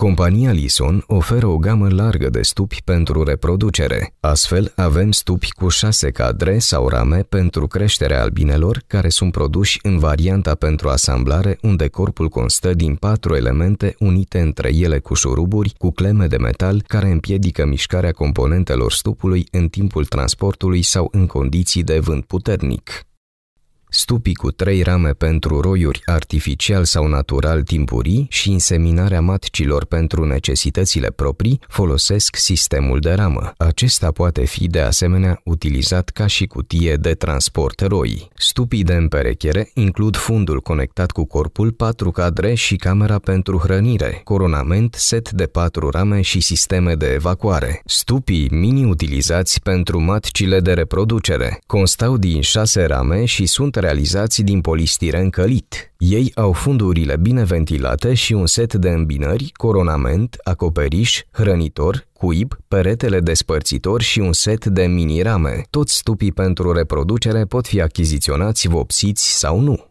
Compania Lison oferă o gamă largă de stupi pentru reproducere. Astfel, avem stupi cu șase cadre sau rame pentru creșterea albinelor, care sunt produși în varianta pentru asamblare, unde corpul constă din patru elemente unite între ele cu șuruburi, cu cleme de metal, care împiedică mișcarea componentelor stupului în timpul transportului sau în condiții de vânt puternic stupii cu trei rame pentru roiuri artificial sau natural timpurii și inseminarea matcilor pentru necesitățile proprii folosesc sistemul de ramă. Acesta poate fi de asemenea utilizat ca și cutie de transport roi. Stupii de împerechere includ fundul conectat cu corpul, patru cadre și camera pentru hrănire, coronament, set de patru rame și sisteme de evacuare. Stupii mini utilizați pentru matcile de reproducere constau din șase rame și sunt realizați din polistiren călit. Ei au fundurile bine ventilate și un set de îmbinări, coronament, acoperiș, hrănitor, cuib, peretele despărțitor și un set de mini-rame. Toți stupii pentru reproducere pot fi achiziționați vopsiți sau nu.